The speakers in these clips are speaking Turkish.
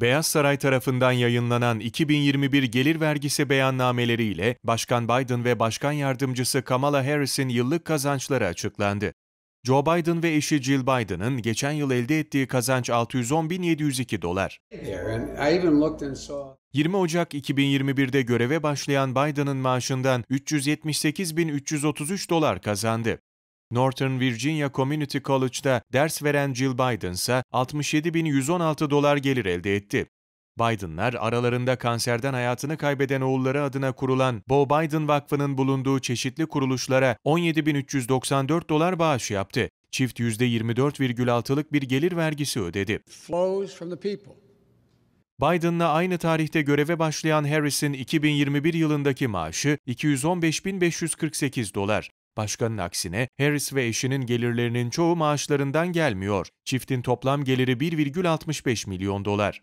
Beyaz Saray tarafından yayınlanan 2021 gelir vergisi beyannameleriyle Başkan Biden ve Başkan Yardımcısı Kamala Harris'in yıllık kazançları açıklandı. Joe Biden ve eşi Jill Biden'ın geçen yıl elde ettiği kazanç 610.702 dolar. 20 Ocak 2021'de göreve başlayan Biden'ın maaşından 378.333 dolar kazandı. Northern Virginia Community College'da ders veren Jill Biden ise 67.116 dolar gelir elde etti. Biden'lar aralarında kanserden hayatını kaybeden oğulları adına kurulan Bo Biden Vakfı'nın bulunduğu çeşitli kuruluşlara 17.394 dolar bağış yaptı. Çift %24,6'lık bir gelir vergisi ödedi. Biden'la aynı tarihte göreve başlayan Harris'in 2021 yılındaki maaşı 215.548 dolar. Başkanın aksine Harris ve eşinin gelirlerinin çoğu maaşlarından gelmiyor. Çiftin toplam geliri 1,65 milyon dolar.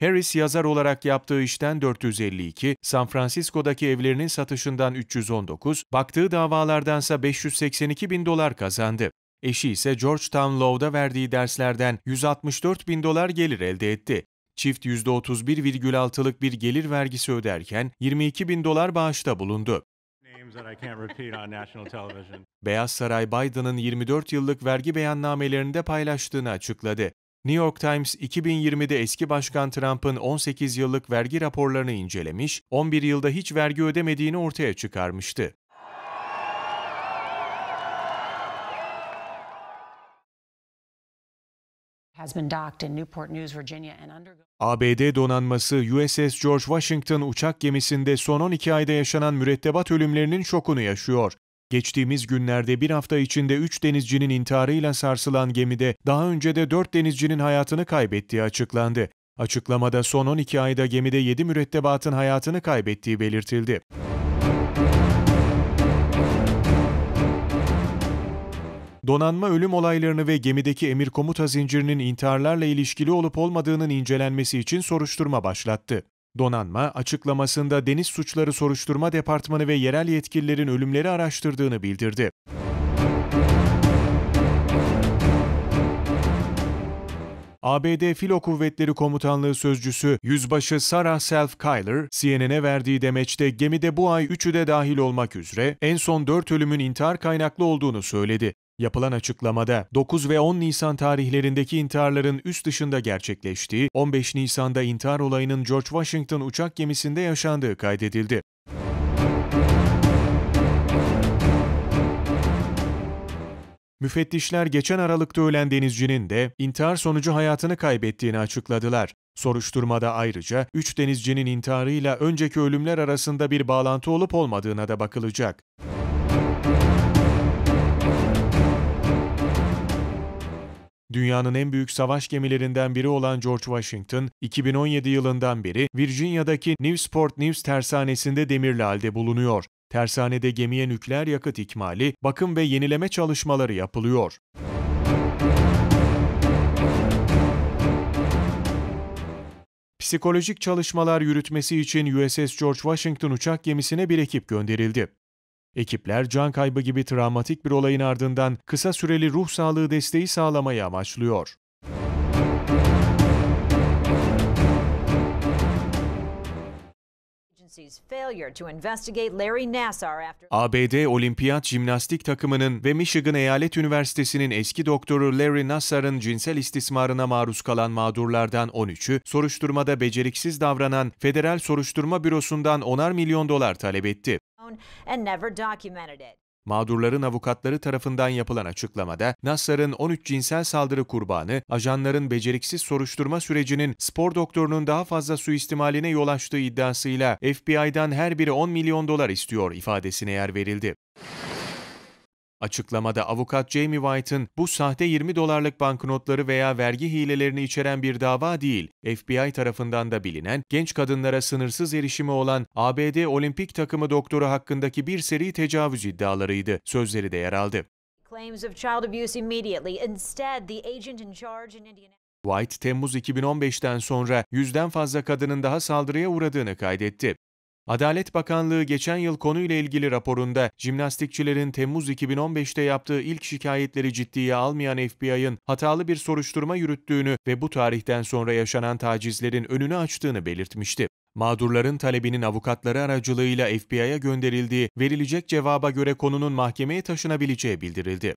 Harris yazar olarak yaptığı işten 452, San Francisco'daki evlerinin satışından 319, baktığı davalardansa 582 bin dolar kazandı. Eşi ise Georgetown Law'da verdiği derslerden 164 bin dolar gelir elde etti. Çift %31,6'lık bir gelir vergisi öderken 22 bin dolar bağışta bulundu. Beyaz Saray Biden'ın 24 yıllık vergi beyannamelerinde paylaştığını açıkladı. New York Times 2020'de eski başkan Trump'ın 18 yıllık vergi raporlarını incelemiş, 11 yılda hiç vergi ödemediğini ortaya çıkarmıştı. ABD donanması USS George Washington uçak gemisinde son 12 ayda yaşanan mürettebat ölümlerinin şokunu yaşıyor. Geçtiğimiz günlerde bir hafta içinde 3 denizcinin intiharıyla sarsılan gemide daha önce de 4 denizcinin hayatını kaybettiği açıklandı. Açıklamada son 12 ayda gemide 7 mürettebatın hayatını kaybettiği belirtildi. donanma ölüm olaylarını ve gemideki emir komuta zincirinin intiharlarla ilişkili olup olmadığının incelenmesi için soruşturma başlattı. Donanma, açıklamasında Deniz Suçları Soruşturma Departmanı ve yerel yetkililerin ölümleri araştırdığını bildirdi. ABD Filo Kuvvetleri Komutanlığı Sözcüsü Yüzbaşı Sarah Self Kyler, CNN'e verdiği demeçte gemide bu ay 3'ü de dahil olmak üzere en son 4 ölümün intihar kaynaklı olduğunu söyledi. Yapılan açıklamada 9 ve 10 Nisan tarihlerindeki intiharların üst dışında gerçekleştiği, 15 Nisan'da intihar olayının George Washington uçak gemisinde yaşandığı kaydedildi. Müfettişler geçen Aralık'ta ölen denizcinin de intihar sonucu hayatını kaybettiğini açıkladılar. Soruşturmada ayrıca 3 denizcinin intiharıyla önceki ölümler arasında bir bağlantı olup olmadığına da bakılacak. Dünyanın en büyük savaş gemilerinden biri olan George Washington, 2017 yılından beri Virginia'daki Newsport News tersanesinde demirli halde bulunuyor. Tersanede gemiye nükleer yakıt ikmali, bakım ve yenileme çalışmaları yapılıyor. Psikolojik çalışmalar yürütmesi için USS George Washington uçak gemisine bir ekip gönderildi. Ekipler can kaybı gibi travmatik bir olayın ardından kısa süreli ruh sağlığı desteği sağlamayı amaçlıyor. ABD olimpiyat jimnastik takımının ve Michigan Eyalet Üniversitesi'nin eski doktoru Larry Nassar'ın cinsel istismarına maruz kalan mağdurlardan 13'ü, soruşturmada beceriksiz davranan Federal Soruşturma Bürosu'ndan 10'ar milyon dolar talep etti. Mağdurların avukatları tarafından yapılan açıklamada, Nassar'ın 13 cinsel saldırı kurbanı, ajanların beceriksiz soruşturma sürecinin spor doktorunun daha fazla suistimaline yol açtığı iddiasıyla FBI'dan her biri 10 milyon dolar istiyor ifadesine yer verildi. Açıklamada avukat Jamie White'ın bu sahte 20 dolarlık banknotları veya vergi hilelerini içeren bir dava değil, FBI tarafından da bilinen genç kadınlara sınırsız erişimi olan ABD olimpik takımı doktoru hakkındaki bir seri tecavüz iddialarıydı. Sözleri de yer aldı. White, Temmuz 2015'ten sonra yüzden fazla kadının daha saldırıya uğradığını kaydetti. Adalet Bakanlığı geçen yıl konuyla ilgili raporunda jimnastikçilerin Temmuz 2015'te yaptığı ilk şikayetleri ciddiye almayan FBI'ın hatalı bir soruşturma yürüttüğünü ve bu tarihten sonra yaşanan tacizlerin önünü açtığını belirtmişti. Mağdurların talebinin avukatları aracılığıyla FBI'ya gönderildiği, verilecek cevaba göre konunun mahkemeye taşınabileceği bildirildi.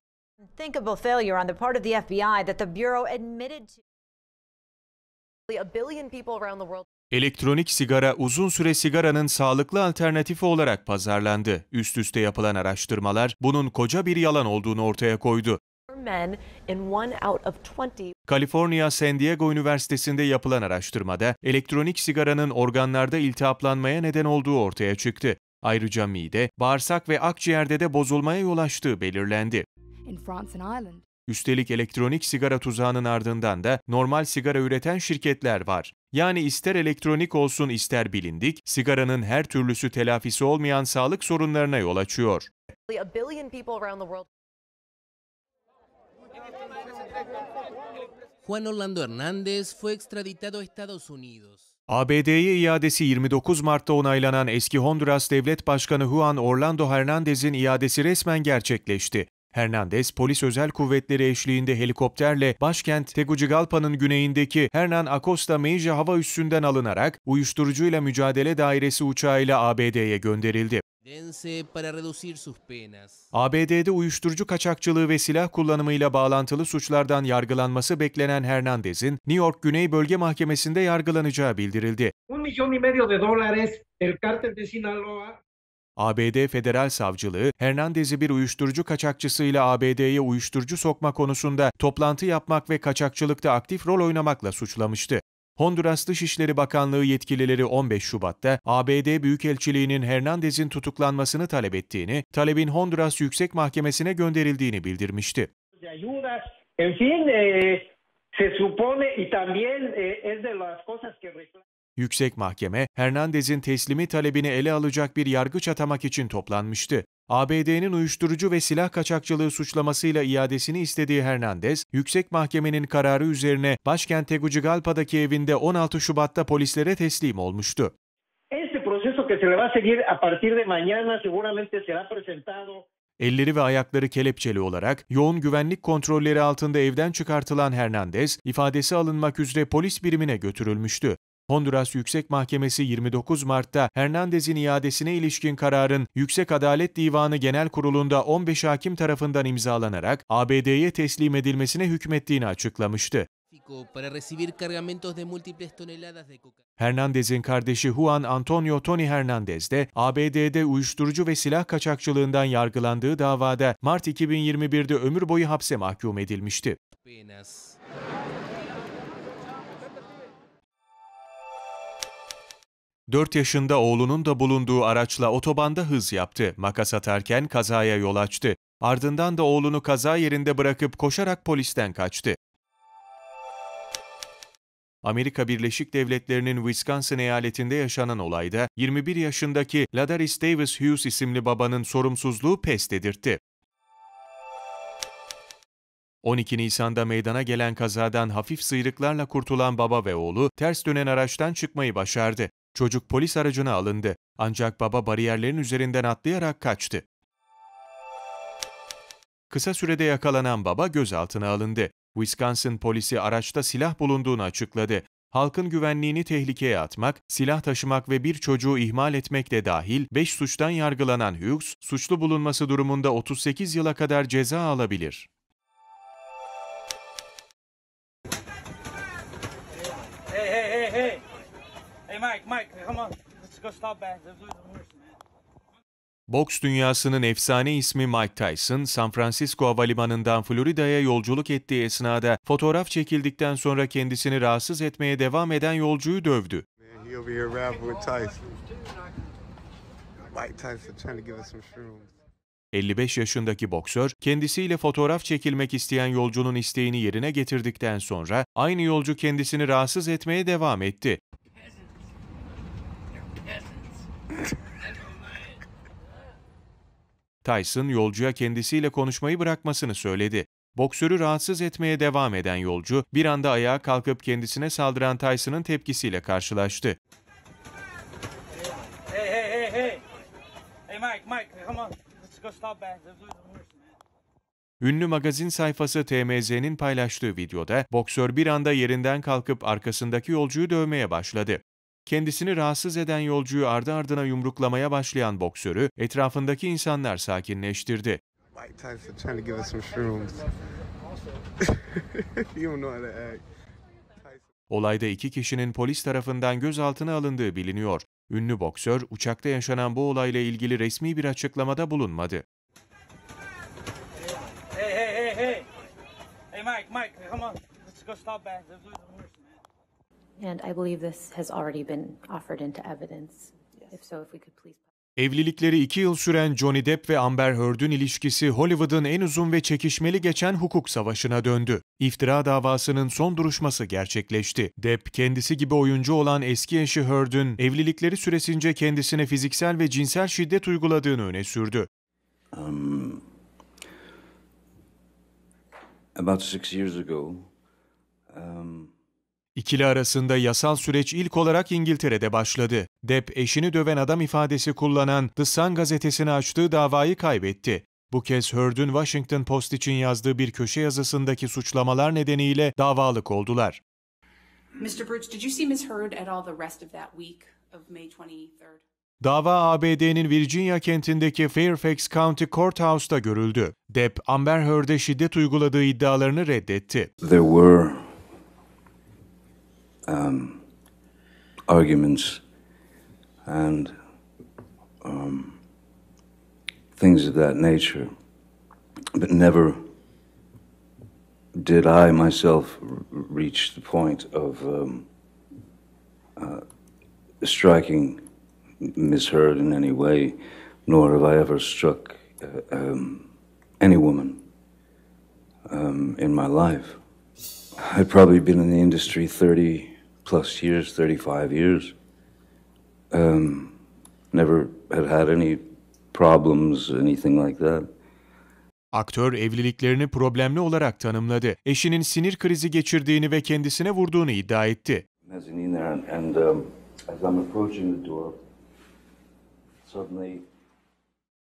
Elektronik sigara uzun süre sigaranın sağlıklı alternatifi olarak pazarlandı. Üst üste yapılan araştırmalar bunun koca bir yalan olduğunu ortaya koydu. Kaliforniya San Diego Üniversitesi'nde yapılan araştırmada elektronik sigaranın organlarda iltihaplanmaya neden olduğu ortaya çıktı. Ayrıca mide, bağırsak ve akciğerde de bozulmaya yol açtığı belirlendi. Üstelik elektronik sigara tuzağının ardından da normal sigara üreten şirketler var. Yani ister elektronik olsun ister bilindik, sigaranın her türlüsü telafisi olmayan sağlık sorunlarına yol açıyor. Juan Orlando Hernández fue extraditado a Estados Unidos. ABD'ye iadesi 29 Mart'ta onaylanan eski Honduras Devlet Başkanı Juan Orlando Hernández'in iadesi resmen gerçekleşti. Hernandez polis özel kuvvetleri eşliğinde helikopterle başkent Tegucigalpa'nın güneyindeki Hernan Acosta Mejia hava üssünden alınarak uyuşturucuyla mücadele dairesi uçağıyla ABD'ye gönderildi. ABD'de uyuşturucu kaçakçılığı ve silah kullanımıyla bağlantılı suçlardan yargılanması beklenen Hernandez'in New York Güney Bölge Mahkemesi'nde yargılanacağı bildirildi. ABD Federal Savcılığı, Hernandez'i bir uyuşturucu kaçakçısıyla ABD'ye uyuşturucu sokma konusunda toplantı yapmak ve kaçakçılıkta aktif rol oynamakla suçlamıştı. Honduras Dışişleri Bakanlığı yetkilileri 15 Şubat'ta ABD Büyükelçiliği'nin Hernandez'in tutuklanmasını talep ettiğini, talebin Honduras Yüksek Mahkemesi'ne gönderildiğini bildirmişti. En fin, eh, se supone y también eh, es de las cosas que Yüksek Mahkeme, Hernandez'in teslimi talebini ele alacak bir yargıç atamak için toplanmıştı. ABD'nin uyuşturucu ve silah kaçakçılığı suçlamasıyla iadesini istediği Hernandez, Yüksek Mahkemenin kararı üzerine başkent Tegucigalpa'daki evinde 16 Şubat'ta polislere teslim olmuştu. Elleri ve ayakları kelepçeli olarak yoğun güvenlik kontrolleri altında evden çıkartılan Hernandez, ifadesi alınmak üzere polis birimine götürülmüştü. Honduras Yüksek Mahkemesi 29 Mart'ta Hernandez'in iadesine ilişkin kararın Yüksek Adalet Divanı Genel Kurulu'nda 15 hakim tarafından imzalanarak ABD'ye teslim edilmesine hükmettiğini açıklamıştı. Hernandez'in kardeşi Juan Antonio Tony Hernandez de ABD'de uyuşturucu ve silah kaçakçılığından yargılandığı davada Mart 2021'de ömür boyu hapse mahkum edilmişti. 4 yaşında oğlunun da bulunduğu araçla otobanda hız yaptı. Makas atarken kazaya yol açtı. Ardından da oğlunu kaza yerinde bırakıp koşarak polisten kaçtı. Amerika Birleşik Devletleri'nin Wisconsin eyaletinde yaşanan olayda 21 yaşındaki Ladaris Davis Hughes isimli babanın sorumsuzluğu pes dedirtti. 12 Nisan'da meydana gelen kazadan hafif sıyrıklarla kurtulan baba ve oğlu ters dönen araçtan çıkmayı başardı. Çocuk polis aracına alındı ancak baba bariyerlerin üzerinden atlayarak kaçtı. Kısa sürede yakalanan baba gözaltına alındı. Wisconsin polisi araçta silah bulunduğunu açıkladı. Halkın güvenliğini tehlikeye atmak, silah taşımak ve bir çocuğu ihmal etmek de dahil 5 suçtan yargılanan Hughes, suçlu bulunması durumunda 38 yıla kadar ceza alabilir. Mike, Mike, come on. Let's go stop Boks dünyasının efsane ismi Mike Tyson, San Francisco havalimanından Florida'ya yolculuk ettiği esnada fotoğraf çekildikten sonra kendisini rahatsız etmeye devam eden yolcuyu dövdü. Man, 55 yaşındaki boksör, kendisiyle fotoğraf çekilmek isteyen yolcunun isteğini yerine getirdikten sonra aynı yolcu kendisini rahatsız etmeye devam etti. Tyson yolcuya kendisiyle konuşmayı bırakmasını söyledi. Boksörü rahatsız etmeye devam eden yolcu bir anda ayağa kalkıp kendisine saldıran Tyson'ın tepkisiyle karşılaştı. Hey hey hey hey. Hey Mike Mike come on. Let's go stop Ünlü magazin sayfası TMZ'nin paylaştığı videoda boksör bir anda yerinden kalkıp arkasındaki yolcuyu dövmeye başladı. Kendisini rahatsız eden yolcuyu ardı ardına yumruklamaya başlayan boksörü etrafındaki insanlar sakinleştirdi. Olayda iki kişinin polis tarafından gözaltına alındığı biliniyor. Ünlü boksör uçakta yaşanan bu olayla ilgili resmi bir açıklamada bulunmadı. Hey hey hey hey. Hey Mike, Mike, come on. Let's go stop back. And I believe this has already been offered into evidence. If so, if we could please... Evlilikleri iki yıl süren Johnny Depp ve Amber Heard'ün ilişkisi Hollywood'un en uzun ve çekişmeli geçen hukuk savaşına döndü. İftira davasının son duruşması gerçekleşti. Depp, kendisi gibi oyuncu olan eski eşi Heard'ün evlilikleri süresince kendisine fiziksel ve cinsel şiddet uyguladığını öne sürdü. Um, about six years ago, um... İkili arasında yasal süreç ilk olarak İngiltere'de başladı. Depp eşini döven adam ifadesi kullanan The Sun gazetesini açtığı davayı kaybetti. Bu kez Heard'ün Washington Post için yazdığı bir köşe yazısındaki suçlamalar nedeniyle davalık oldular. Mr. Birch, did you see Ms. Heard at all the rest of that week of May 23rd? Dava ABD'nin Virginia kentindeki Fairfax County Courthouse'da görüldü. Depp, Amber Heard'e şiddet uyguladığı iddialarını reddetti. There were um, arguments and um, things of that nature. But never did I myself reach the point of um, uh, striking Miss Heard in any way, nor have I ever struck uh, um, any woman um, in my life. I'd probably been in the industry 30, plus years, 35 years. Um, never had had any problems, anything like that. Aktör evliliklerini problemli olarak tanımladı. Eşinin sinir krizi geçirdiğini ve kendisine vurduğunu iddia etti. Um,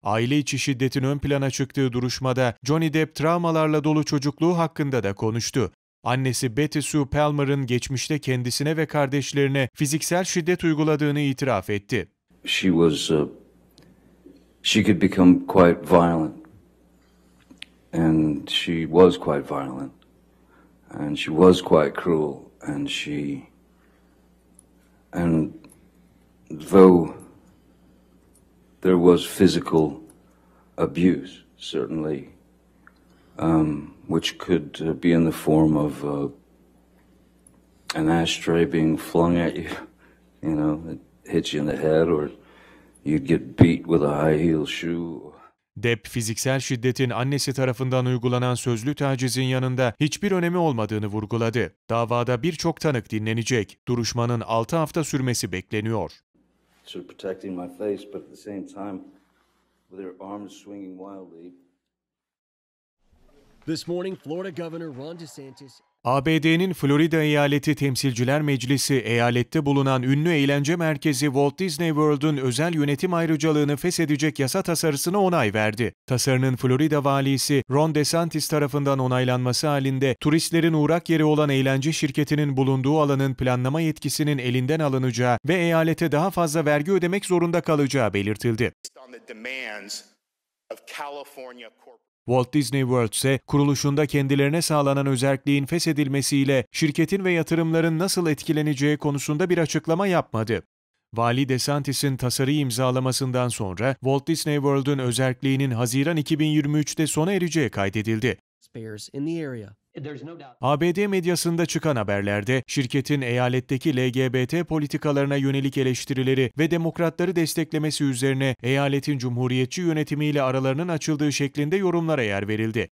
Aile içi şiddetin ön plana çıktığı duruşmada Johnny Depp travmalarla dolu çocukluğu hakkında da konuştu. Annesi Betty Sue Palmer'ın geçmişte kendisine ve kardeşlerine fiziksel şiddet uyguladığını itiraf etti. She was uh, she could become quite violent and she was quite violent and she was quite cruel and she and though there was physical abuse certainly um, which could uh, be in the form of uh, an ashtray being flung at you. You know, it hits you in the head, or you'd get beat with a high heel shoe. Depp, fiziksel şiddetin annesi tarafından uygulanan sözlü tacizin yanında hiçbir önemi olmadığını vurguladı. Davada birçok tanık dinlenecek. Duruşmanın 6 hafta sürmesi bekleniyor. So protecting my face, but at the same time, with her arms swinging wildly, This morning, Florida Governor Ron DeSantis ABD'nin Florida Eyaleti Temsilciler Meclisi eyalette bulunan ünlü eğlence merkezi Walt Disney World'un özel yönetim ayrıcalığını feshedecek yasa tasarısına onay verdi. Tasarının Florida valisi Ron DeSantis tarafından onaylanması halinde turistlerin uğrak yeri olan eğlence şirketinin bulunduğu alanın planlama yetkisinin elinden alınacağı ve eyalete daha fazla vergi ödemek zorunda kalacağı belirtildi. Walt Disney World ise kuruluşunda kendilerine sağlanan özelliğin feshedilmesiyle şirketin ve yatırımların nasıl etkileneceği konusunda bir açıklama yapmadı. Vali DeSantis'in tasarı imzalamasından sonra Walt Disney World'un özelliğinin Haziran 2023'te sona ereceği kaydedildi. ABD medyasında çıkan haberlerde şirketin eyaletteki LGBT politikalarına yönelik eleştirileri ve demokratları desteklemesi üzerine eyaletin cumhuriyetçi yönetimiyle aralarının açıldığı şeklinde yorumlara yer verildi.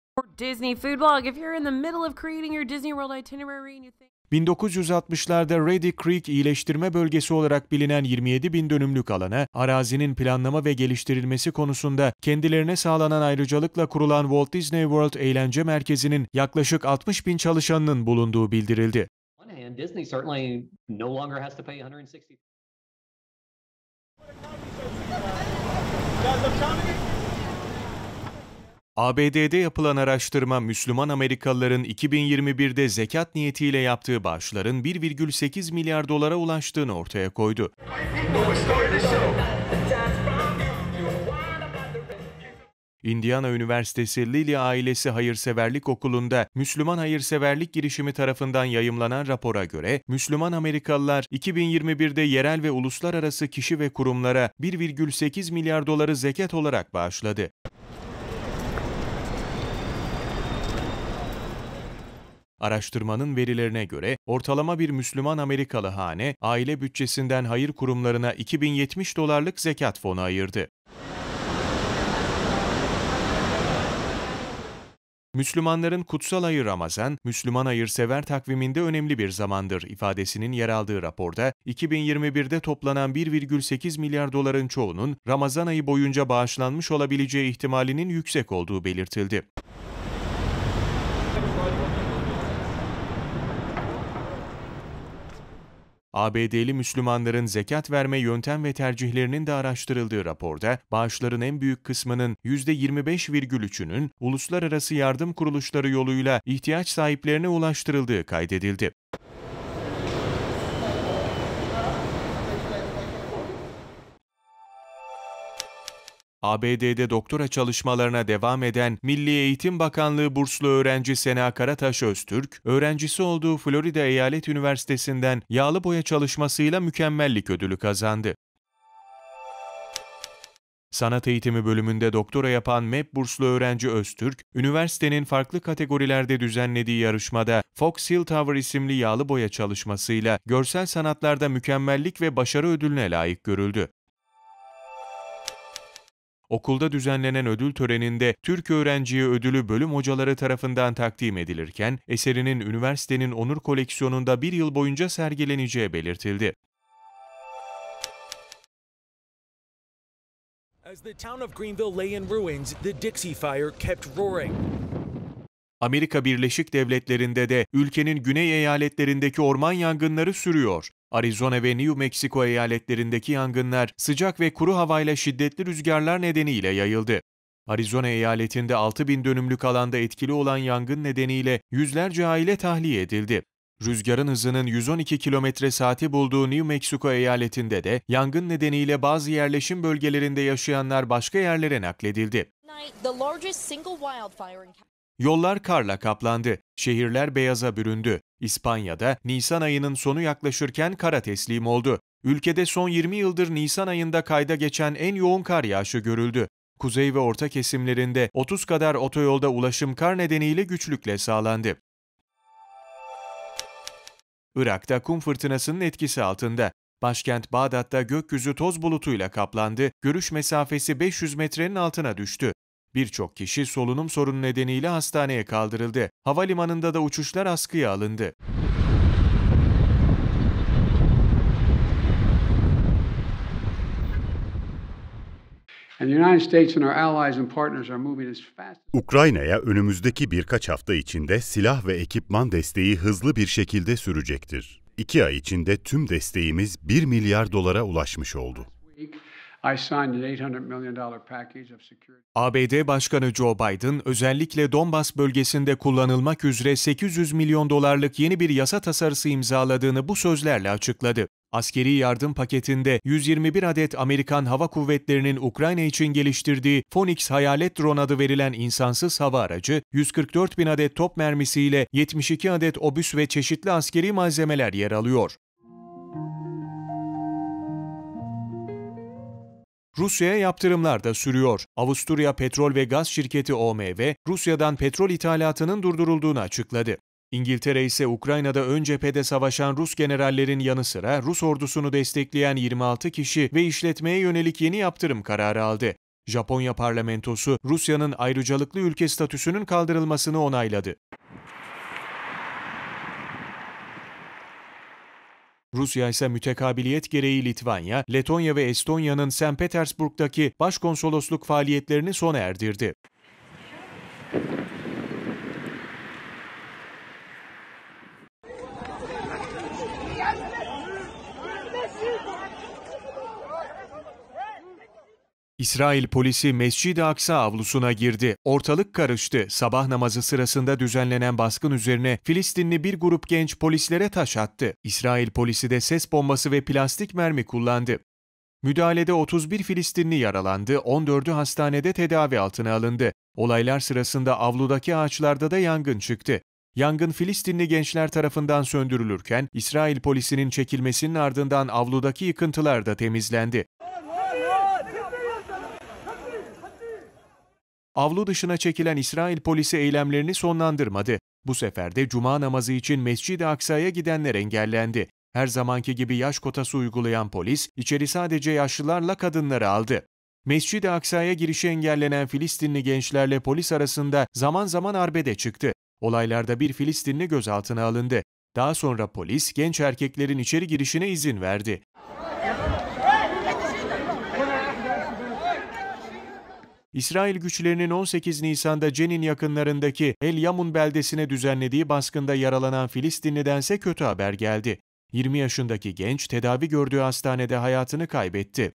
1960'larda Ready Creek iyileştirme bölgesi olarak bilinen 27 bin dönümlük alana arazinin planlama ve geliştirilmesi konusunda kendilerine sağlanan ayrıcalıkla kurulan Walt Disney World Eğlence Merkezi'nin yaklaşık 60 bin çalışanının bulunduğu bildirildi. ABD'de yapılan araştırma Müslüman Amerikalıların 2021'de zekat niyetiyle yaptığı bağışların 1,8 milyar dolara ulaştığını ortaya koydu. Indiana Üniversitesi Lilly Ailesi Hayırseverlik Okulu'nda Müslüman Hayırseverlik girişimi tarafından yayımlanan rapora göre Müslüman Amerikalılar 2021'de yerel ve uluslararası kişi ve kurumlara 1,8 milyar doları zekat olarak bağışladı. Araştırmanın verilerine göre ortalama bir Müslüman Amerikalı hane aile bütçesinden hayır kurumlarına 2070 dolarlık zekat fonu ayırdı. Müslümanların kutsal ayı Ramazan, Müslüman hayırsever takviminde önemli bir zamandır ifadesinin yer aldığı raporda, 2021'de toplanan 1,8 milyar doların çoğunun Ramazan ayı boyunca bağışlanmış olabileceği ihtimalinin yüksek olduğu belirtildi. ABD'li Müslümanların zekat verme yöntem ve tercihlerinin de araştırıldığı raporda, bağışların en büyük kısmının %25,3'ünün uluslararası yardım kuruluşları yoluyla ihtiyaç sahiplerine ulaştırıldığı kaydedildi. ABD'de doktora çalışmalarına devam eden Milli Eğitim Bakanlığı burslu öğrenci Sena Karataş Öztürk, öğrencisi olduğu Florida Eyalet Üniversitesi'nden yağlı boya çalışmasıyla mükemmellik ödülü kazandı. Sanat eğitimi bölümünde doktora yapan MEP burslu öğrenci Öztürk, üniversitenin farklı kategorilerde düzenlediği yarışmada Fox Hill Tower isimli yağlı boya çalışmasıyla görsel sanatlarda mükemmellik ve başarı ödülüne layık görüldü okulda düzenlenen ödül töreninde Türk öğrenciye ödülü bölüm hocaları tarafından takdim edilirken, eserinin üniversitenin onur koleksiyonunda bir yıl boyunca sergileneceği belirtildi. As the town of Greenville lay in ruins, the Dixie Fire kept roaring. Amerika Birleşik Devletleri'nde de ülkenin güney eyaletlerindeki orman yangınları sürüyor. Arizona ve New Mexico eyaletlerindeki yangınlar sıcak ve kuru havayla şiddetli rüzgarlar nedeniyle yayıldı. Arizona eyaletinde 6 bin dönümlük alanda etkili olan yangın nedeniyle yüzlerce aile tahliye edildi. Rüzgarın hızının 112 km saati bulduğu New Mexico eyaletinde de yangın nedeniyle bazı yerleşim bölgelerinde yaşayanlar başka yerlere nakledildi. Yollar karla kaplandı, şehirler beyaza büründü. İspanya'da Nisan ayının sonu yaklaşırken kara teslim oldu. Ülkede son 20 yıldır Nisan ayında kayda geçen en yoğun kar yağışı görüldü. Kuzey ve orta kesimlerinde 30 kadar otoyolda ulaşım kar nedeniyle güçlükle sağlandı. Irak'ta kum fırtınasının etkisi altında. Başkent Bağdat'ta gökyüzü toz bulutuyla kaplandı, görüş mesafesi 500 metrenin altına düştü. Birçok kişi solunum sorunu nedeniyle hastaneye kaldırıldı. Havalimanında da uçuşlar askıya alındı. Ukrayna'ya önümüzdeki birkaç hafta içinde silah ve ekipman desteği hızlı bir şekilde sürecektir. İki ay içinde tüm desteğimiz 1 milyar dolara ulaşmış oldu. ABD Başkanı Joe Biden özellikle Donbas bölgesinde kullanılmak üzere 800 milyon dolarlık yeni bir yasa tasarısı imzaladığını bu sözlerle açıkladı. Askeri yardım paketinde 121 adet Amerikan Hava Kuvvetleri'nin Ukrayna için geliştirdiği Phoenix Hayalet Drone adı verilen insansız hava aracı, 144 bin adet top mermisiyle 72 adet obüs ve çeşitli askeri malzemeler yer alıyor. Rusya'ya yaptırımlar da sürüyor. Avusturya Petrol ve Gaz Şirketi OMV, Rusya'dan petrol ithalatının durdurulduğunu açıkladı. İngiltere ise Ukrayna'da ön cephede savaşan Rus generallerin yanı sıra Rus ordusunu destekleyen 26 kişi ve işletmeye yönelik yeni yaptırım kararı aldı. Japonya parlamentosu Rusya'nın ayrıcalıklı ülke statüsünün kaldırılmasını onayladı. Rusya ise mütekabiliyet gereği Litvanya, Letonya ve Estonya'nın St. Petersburg'daki başkonsolosluk faaliyetlerini sona erdirdi. İsrail polisi Mescid-i Aksa avlusuna girdi. Ortalık karıştı. Sabah namazı sırasında düzenlenen baskın üzerine Filistinli bir grup genç polislere taş attı. İsrail polisi de ses bombası ve plastik mermi kullandı. Müdahalede 31 Filistinli yaralandı, 14'ü hastanede tedavi altına alındı. Olaylar sırasında avludaki ağaçlarda da yangın çıktı. Yangın Filistinli gençler tarafından söndürülürken İsrail polisinin çekilmesinin ardından avludaki yıkıntılar da temizlendi. avlu dışına çekilen İsrail polisi eylemlerini sonlandırmadı. Bu sefer de cuma namazı için Mescid-i Aksa'ya gidenler engellendi. Her zamanki gibi yaş kotası uygulayan polis, içeri sadece yaşlılarla kadınları aldı. Mescid-i Aksa'ya girişi engellenen Filistinli gençlerle polis arasında zaman zaman arbede çıktı. Olaylarda bir Filistinli gözaltına alındı. Daha sonra polis genç erkeklerin içeri girişine izin verdi. İsrail güçlerinin 18 Nisan'da Cenin yakınlarındaki El Yamun beldesine düzenlediği baskında yaralanan Filistinlidense kötü haber geldi. 20 yaşındaki genç tedavi gördüğü hastanede hayatını kaybetti.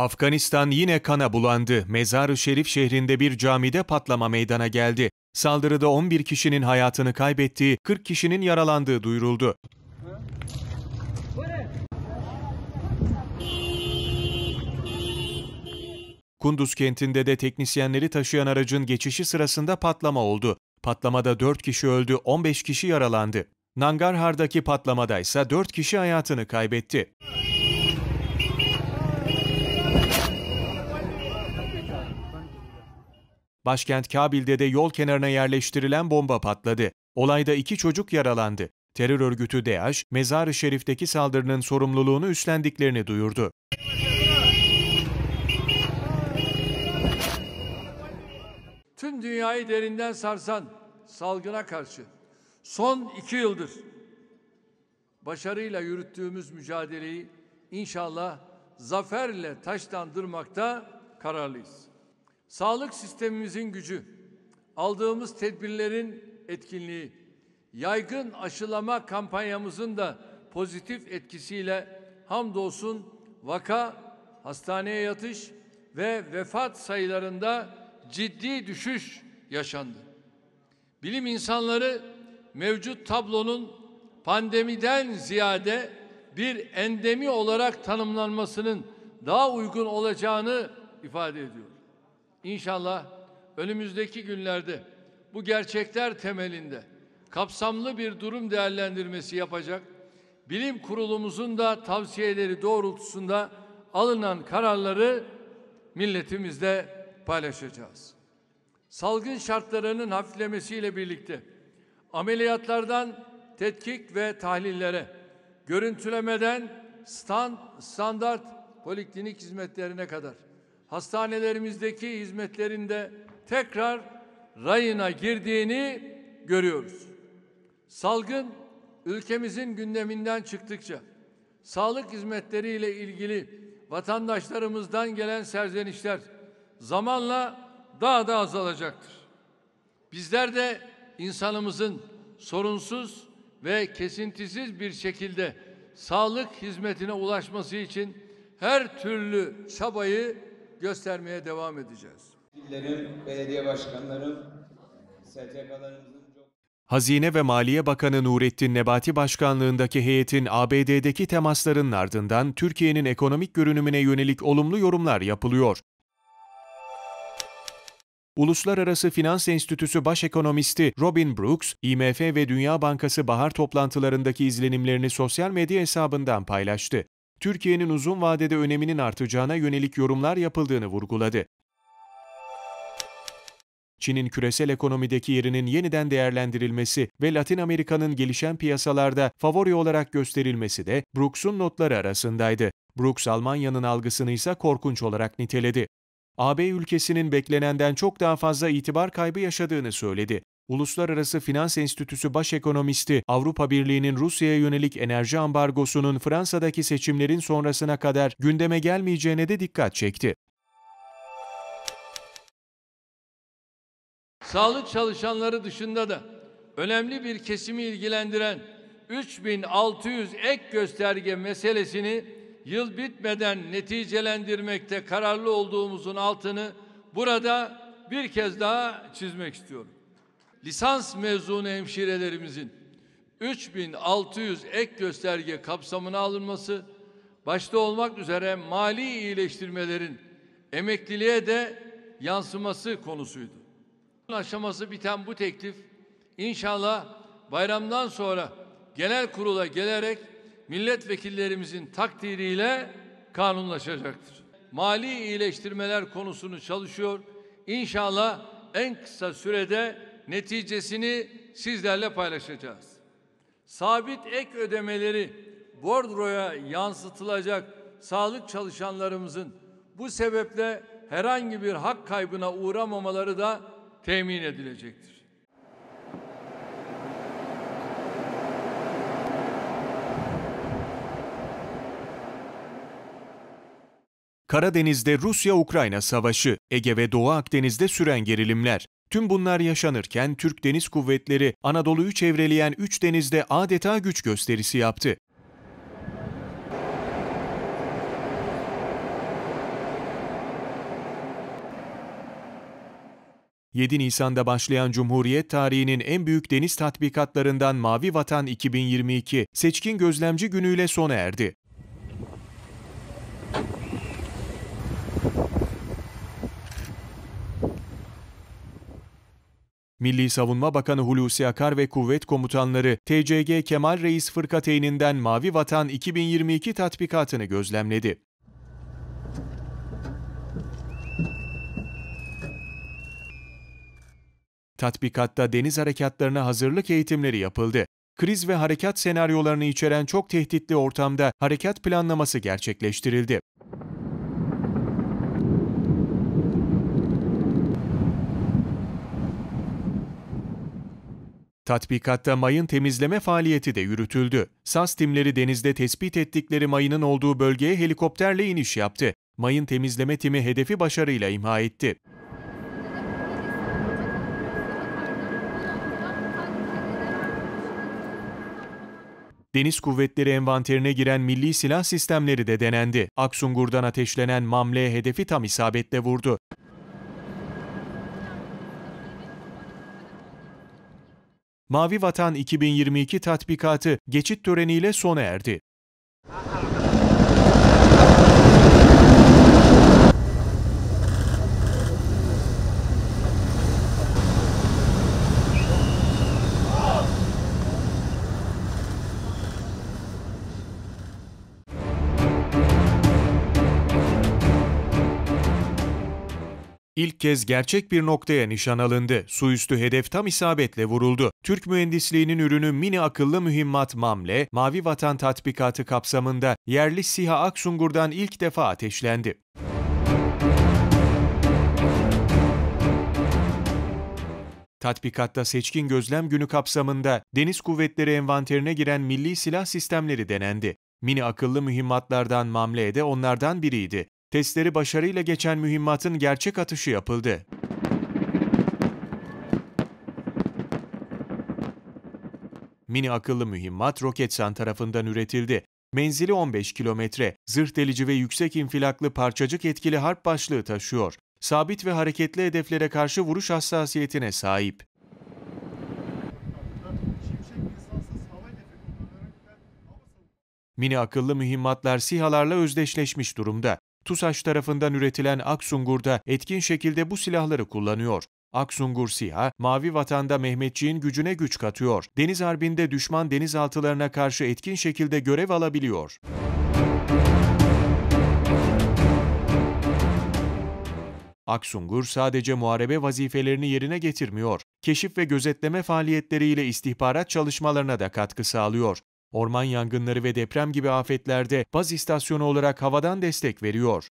Afganistan yine kana bulandı. Mezar-ı Şerif şehrinde bir camide patlama meydana geldi. Saldırıda 11 kişinin hayatını kaybettiği, 40 kişinin yaralandığı duyuruldu. Kunduz kentinde de teknisyenleri taşıyan aracın geçişi sırasında patlama oldu. Patlamada 4 kişi öldü, 15 kişi yaralandı. Nangarhar'daki patlamada ise 4 kişi hayatını kaybetti. Başkent Kabil'de de yol kenarına yerleştirilen bomba patladı. Olayda iki çocuk yaralandı. Terör örgütü DAEŞ, Mezar-ı Şerif'teki saldırının sorumluluğunu üstlendiklerini duyurdu. Tüm dünyayı derinden sarsan salgına karşı son iki yıldır başarıyla yürüttüğümüz mücadeleyi inşallah zaferle taşlandırmakta kararlıyız. Sağlık sistemimizin gücü, aldığımız tedbirlerin etkinliği, yaygın aşılama kampanyamızın da pozitif etkisiyle hamdolsun vaka, hastaneye yatış ve vefat sayılarında ciddi düşüş yaşandı. Bilim insanları mevcut tablonun pandemiden ziyade bir endemi olarak tanımlanmasının daha uygun olacağını ifade ediyor. İnşallah önümüzdeki günlerde bu gerçekler temelinde kapsamlı bir durum değerlendirmesi yapacak. Bilim kurulumuzun da tavsiyeleri doğrultusunda alınan kararları milletimizle paylaşacağız. Salgın şartlarının hafiflemesiyle birlikte ameliyatlardan tetkik ve tahlillere, görüntülemeden stand, standart poliklinik hizmetlerine kadar hastanelerimizdeki hizmetlerinde tekrar rayına girdiğini görüyoruz. Salgın ülkemizin gündeminden çıktıkça sağlık hizmetleriyle ilgili vatandaşlarımızdan gelen serzenişler zamanla daha da azalacaktır. Bizler de insanımızın sorunsuz ve kesintisiz bir şekilde sağlık hizmetine ulaşması için her türlü çabayı göstermeye devam edeceğiz. İllerim, belediye başkanlarım, STK'larımızın Hazine ve Maliye Bakanı Nurettin Nebati başkanlığındaki heyetin ABD'deki temasların ardından Türkiye'nin ekonomik görünümüne yönelik olumlu yorumlar yapılıyor. Uluslararası Finans Enstitüsü Baş Ekonomisti Robin Brooks, IMF ve Dünya Bankası bahar toplantılarındaki izlenimlerini sosyal medya hesabından paylaştı. Türkiye'nin uzun vadede öneminin artacağına yönelik yorumlar yapıldığını vurguladı. Çin'in küresel ekonomideki yerinin yeniden değerlendirilmesi ve Latin Amerika'nın gelişen piyasalarda favori olarak gösterilmesi de Brooks'un notları arasındaydı. Brooks Almanya'nın algısını ise korkunç olarak niteledi. AB ülkesinin beklenenden çok daha fazla itibar kaybı yaşadığını söyledi. Uluslararası Finans Enstitüsü Baş Ekonomisti, Avrupa Birliği'nin Rusya'ya yönelik enerji ambargosunun Fransa'daki seçimlerin sonrasına kadar gündeme gelmeyeceğine de dikkat çekti. Sağlık çalışanları dışında da önemli bir kesimi ilgilendiren 3600 ek gösterge meselesini yıl bitmeden neticelendirmekte kararlı olduğumuzun altını burada bir kez daha çizmek istiyorum lisans mezunu hemşirelerimizin 3600 ek gösterge kapsamına alınması, başta olmak üzere mali iyileştirmelerin emekliliğe de yansıması konusuydu. Aşaması biten bu teklif inşallah bayramdan sonra genel kurula gelerek milletvekillerimizin takdiriyle kanunlaşacaktır. Mali iyileştirmeler konusunu çalışıyor. İnşallah en kısa sürede Neticesini sizlerle paylaşacağız. Sabit ek ödemeleri bordroya yansıtılacak sağlık çalışanlarımızın bu sebeple herhangi bir hak kaybına uğramamaları da temin edilecektir. Karadeniz'de Rusya-Ukrayna savaşı, Ege ve Doğu Akdeniz'de süren gerilimler, Tüm bunlar yaşanırken Türk Deniz Kuvvetleri Anadolu'yu çevreleyen 3 denizde adeta güç gösterisi yaptı. ...7 Nisan'da başlayan Cumhuriyet tarihinin en büyük deniz tatbikatlarından Mavi Vatan 2022... ...seçkin gözlemci günüyle sona erdi. Milli Savunma Bakanı Hulusi Akar ve kuvvet komutanları TCG Kemal Reis Fırkateyninden Mavi Vatan 2022 tatbikatını gözlemledi. Tatbikatta deniz harekatlarına hazırlık eğitimleri yapıldı. Kriz ve harekat senaryolarını içeren çok tehditli ortamda harekat planlaması gerçekleştirildi. Tatbikatta mayın temizleme faaliyeti de yürütüldü. SAS timleri denizde tespit ettikleri mayının olduğu bölgeye helikopterle iniş yaptı. Mayın temizleme timi hedefi başarıyla imha etti. Deniz Kuvvetleri envanterine giren milli silah sistemleri de denendi. Aksungur'dan ateşlenen MAMLE hedefi tam isabetle vurdu. Mavi Vatan 2022 tatbikatı geçit töreniyle sona erdi. ilk kez gerçek bir noktaya nişan alındı. Su üstü hedef tam isabetle vuruldu. Türk mühendisliğinin ürünü mini akıllı mühimmat MAMLE, Mavi Vatan tatbikatı kapsamında yerli SİHA Aksungur'dan ilk defa ateşlendi. Tatbikatta seçkin gözlem günü kapsamında Deniz Kuvvetleri envanterine giren milli silah sistemleri denendi. Mini akıllı mühimmatlardan Mamle'ye de onlardan biriydi testleri başarıyla geçen mühimmatın gerçek atışı yapıldı. Mini akıllı mühimmat Roketsan tarafından üretildi. Menzili 15 kilometre, zırh delici ve yüksek infilaklı parçacık etkili harp başlığı taşıyor. Sabit ve hareketli hedeflere karşı vuruş hassasiyetine sahip. Mini akıllı mühimmatlar sihalarla özdeşleşmiş durumda. TUSAŞ tarafından üretilen Aksungur'da etkin şekilde bu silahları kullanıyor. Aksungur SİHA, Mavi Vatan'da Mehmetçiğin gücüne güç katıyor. Deniz Harbi'nde düşman denizaltılarına karşı etkin şekilde görev alabiliyor. Aksungur sadece muharebe vazifelerini yerine getirmiyor. Keşif ve gözetleme faaliyetleriyle istihbarat çalışmalarına da katkı sağlıyor orman yangınları ve deprem gibi afetlerde baz istasyonu olarak havadan destek veriyor.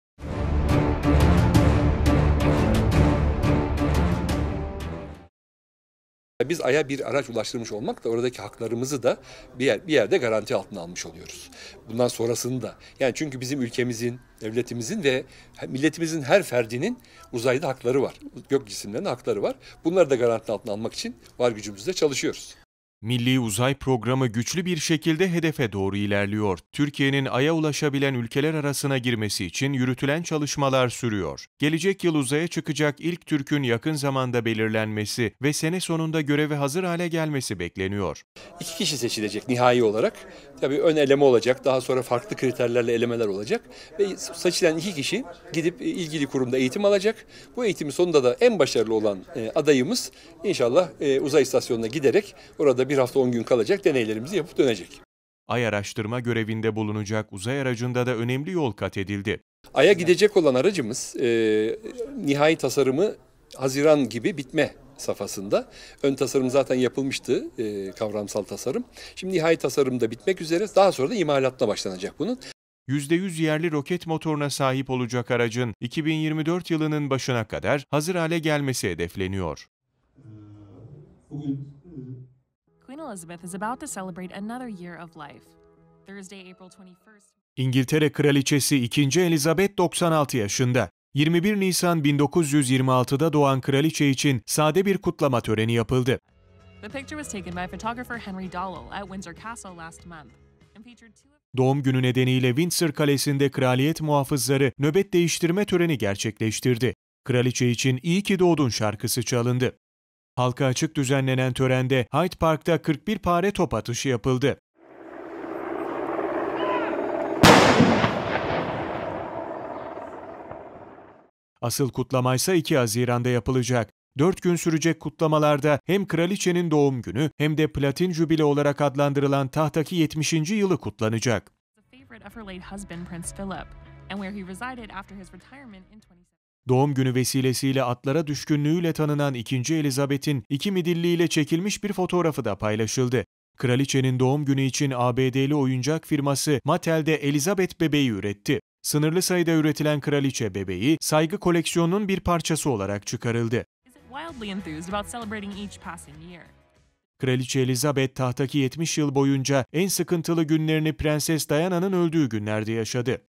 Biz aya bir araç ulaştırmış olmak da oradaki haklarımızı da bir, yer, bir yerde garanti altına almış oluyoruz. Bundan sonrasını da. Yani çünkü bizim ülkemizin, devletimizin ve milletimizin her ferdinin uzayda hakları var. Gök cisimlerinde hakları var. Bunları da garanti altına almak için var gücümüzle çalışıyoruz. Milli uzay programı güçlü bir şekilde hedefe doğru ilerliyor. Türkiye'nin Ay'a ulaşabilen ülkeler arasına girmesi için yürütülen çalışmalar sürüyor. Gelecek yıl uzaya çıkacak ilk Türk'ün yakın zamanda belirlenmesi ve sene sonunda göreve hazır hale gelmesi bekleniyor. İki kişi seçilecek nihai olarak. Tabii ön eleme olacak. Daha sonra farklı kriterlerle elemeler olacak. Ve seçilen iki kişi gidip e, ilgili kurumda eğitim alacak. Bu eğitimin sonunda da en başarılı olan e, adayımız inşallah e, uzay istasyonuna giderek orada bir hafta on gün kalacak deneylerimizi yapıp dönecek. Ay araştırma görevinde bulunacak uzay aracında da önemli yol kat edildi. Ay'a gidecek olan aracımız e, nihai tasarımı Haziran gibi bitme safhasında. Ön tasarım zaten yapılmıştı e, kavramsal tasarım. Şimdi nihai tasarım da bitmek üzere. Daha sonra da imalatına başlanacak bunun. %100 yerli roket motoruna sahip olacak aracın 2024 yılının başına kadar hazır hale gelmesi hedefleniyor. Queen Elizabeth is about to celebrate another year of life. Thursday, April 21st. İngiltere Kraliçesi 2. Elizabeth 96 yaşında. 21 Nisan 1926'da doğan kraliçe için sade bir kutlama töreni yapıldı. Doğum günü nedeniyle Windsor Kalesi'nde kraliyet muhafızları nöbet değiştirme töreni gerçekleştirdi. Kraliçe için İyi ki doğdun şarkısı çalındı. Halka açık düzenlenen törende Hyde Park'ta 41 pare top atışı yapıldı. Asıl kutlamaysa 2 Haziran'da yapılacak. 4 gün sürecek kutlamalarda hem kraliçenin doğum günü hem de platin jubile olarak adlandırılan tahtaki 70. yılı kutlanacak. Doğum günü vesilesiyle atlara düşkünlüğüyle tanınan 2. Elizabeth'in iki midilliyle çekilmiş bir fotoğrafı da paylaşıldı. Kraliçenin doğum günü için ABD'li oyuncak firması Mattel'de Elizabeth bebeği üretti. Sınırlı sayıda üretilen kraliçe bebeği saygı koleksiyonunun bir parçası olarak çıkarıldı. Kraliçe Elizabeth tahtaki 70 yıl boyunca en sıkıntılı günlerini Prenses Diana'nın öldüğü günlerde yaşadı.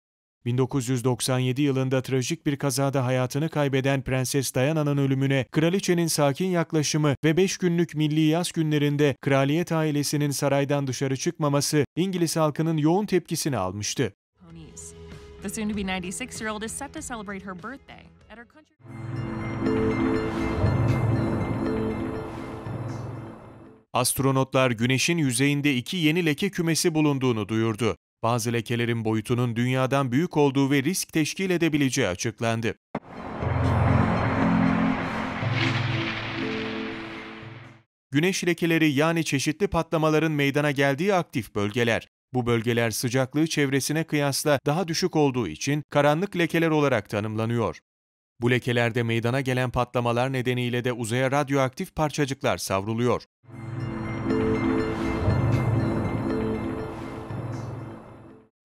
1997 yılında trajik bir kazada hayatını kaybeden Prenses Diana'nın ölümüne kraliçenin sakin yaklaşımı ve 5 günlük milli yaz günlerinde kraliyet ailesinin saraydan dışarı çıkmaması İngiliz halkının yoğun tepkisini almıştı. Ponies. The soon to be 96 year old is set to celebrate her birthday at her country. Astronotlar Güneş'in yüzeyinde iki yeni leke kümesi bulunduğunu duyurdu. Bazı lekelerin boyutunun dünyadan büyük olduğu ve risk teşkil edebileceği açıklandı. Güneş lekeleri yani çeşitli patlamaların meydana geldiği aktif bölgeler. Bu bölgeler sıcaklığı çevresine kıyasla daha düşük olduğu için karanlık lekeler olarak tanımlanıyor. Bu lekelerde meydana gelen patlamalar nedeniyle de uzaya radyoaktif parçacıklar savruluyor.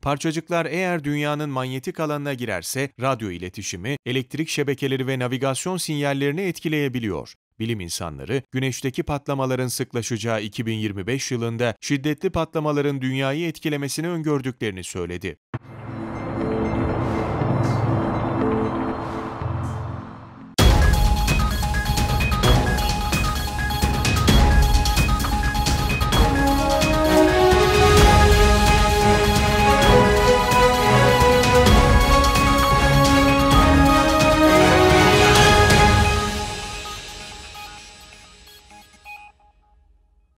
Parçacıklar eğer dünyanın manyetik alanına girerse radyo iletişimi, elektrik şebekeleri ve navigasyon sinyallerini etkileyebiliyor bilim insanları güneşteki patlamaların sıklaşacağı 2025 yılında şiddetli patlamaların dünyayı etkilemesini öngördüklerini söyledi.